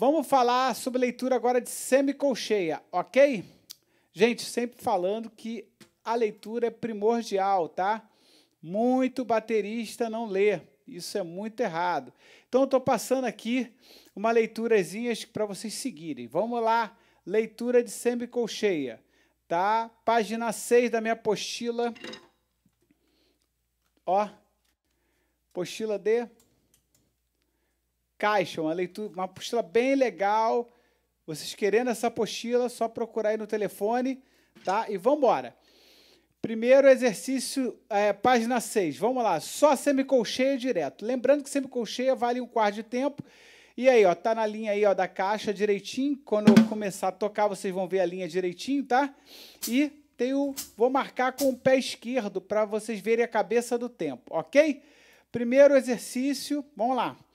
Vamos falar sobre leitura agora de semicolcheia, ok? Gente, sempre falando que a leitura é primordial, tá? Muito baterista não lê. Isso é muito errado. Então, eu estou passando aqui uma leiturazinha para vocês seguirem. Vamos lá, leitura de semicolcheia, tá? Página 6 da minha apostila. Ó, apostila de caixa, uma leitura, uma apostila bem legal. Vocês querendo essa apostila, só procurar aí no telefone, tá? E vamos embora. Primeiro exercício, é, página 6. Vamos lá, só semicolcheia direto. Lembrando que semicolcheia vale um quarto de tempo. E aí, ó, tá na linha aí, ó, da caixa direitinho. Quando eu começar a tocar, vocês vão ver a linha direitinho, tá? E tem o, vou marcar com o pé esquerdo para vocês verem a cabeça do tempo, ok? Primeiro exercício, vamos lá.